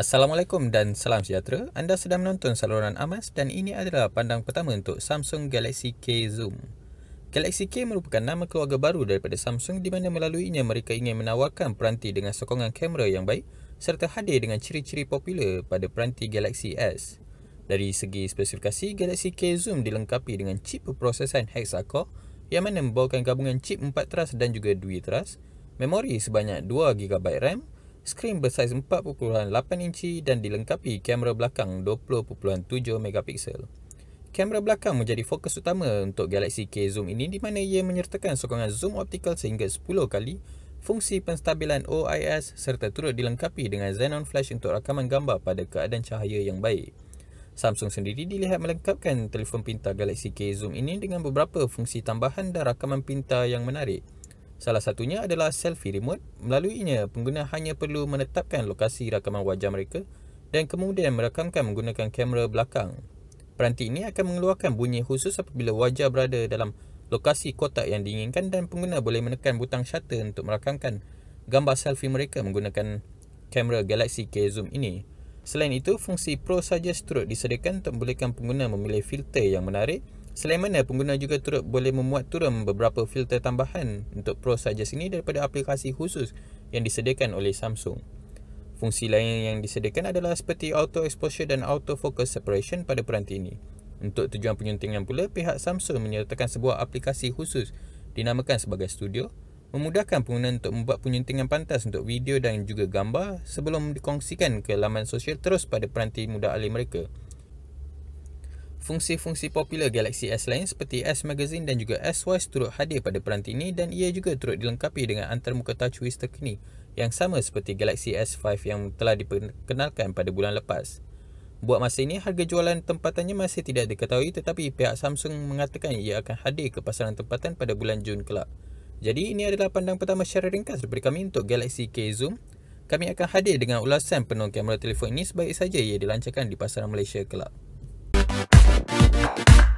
Assalamualaikum dan salam sejahtera. Anda sedang menonton saluran Amas dan ini adalah pandang pertama untuk Samsung Galaxy K Zoom. Galaxy K merupakan nama keluarga baru daripada Samsung di mana melaluinya mereka ingin menawarkan peranti dengan sokongan kamera yang baik serta hadir dengan ciri-ciri popular pada peranti Galaxy S. Dari segi spesifikasi, Galaxy K Zoom dilengkapi dengan chip peprosesan hexa-core yang mana membawakan gabungan chip 4 teras dan juga 2 teras, memori sebanyak 2GB RAM, skrin bersaiz 4.8 inci dan dilengkapi kamera belakang 20.7 megapiksel. Kamera belakang menjadi fokus utama untuk Galaxy K Zoom ini di mana ia menyertakan sokongan zoom optical sehingga 10 kali, fungsi penstabilan OIS serta turut dilengkapi dengan xenon flash untuk rakaman gambar pada keadaan cahaya yang baik. Samsung sendiri dilihat melengkapkan telefon pintar Galaxy K Zoom ini dengan beberapa fungsi tambahan dan rakaman pintar yang menarik. Salah satunya adalah selfie remote. Melaluinya, pengguna hanya perlu menetapkan lokasi rakaman wajah mereka dan kemudian merakamkan menggunakan kamera belakang. Peranti ini akan mengeluarkan bunyi khusus apabila wajah berada dalam lokasi kotak yang diinginkan dan pengguna boleh menekan butang shutter untuk merakamkan gambar selfie mereka menggunakan kamera Galaxy K Zoom ini. Selain itu, fungsi Pro Suggest turut disediakan untuk membolehkan pengguna memilih filter yang menarik Selain mana, pengguna juga turut boleh memuat turun beberapa filter tambahan untuk Pro Suggest ini daripada aplikasi khusus yang disediakan oleh Samsung. Fungsi lain yang disediakan adalah seperti auto exposure dan auto focus separation pada peranti ini. Untuk tujuan penyuntingan pula, pihak Samsung menyertakan sebuah aplikasi khusus dinamakan sebagai Studio memudahkan pengguna untuk membuat penyuntingan pantas untuk video dan juga gambar sebelum dikongsikan ke laman sosial terus pada peranti muda alih mereka. Fungsi-fungsi popular Galaxy S lain seperti S Magazine dan juga S Watch turut hadir pada peranti ini dan ia juga turut dilengkapi dengan antarmuka TouchWiz terkini yang sama seperti Galaxy S5 yang telah diperkenalkan pada bulan lepas. Buat masa ini, harga jualan tempatannya masih tidak diketahui tetapi pihak Samsung mengatakan ia akan hadir ke pasaran tempatan pada bulan Jun kelak. Jadi ini adalah pandang pertama secara ringkas daripada kami untuk Galaxy K Zoom. Kami akan hadir dengan ulasan penuh kamera telefon ini sebaik saja ia dilancarkan di pasaran Malaysia kelak. Bye.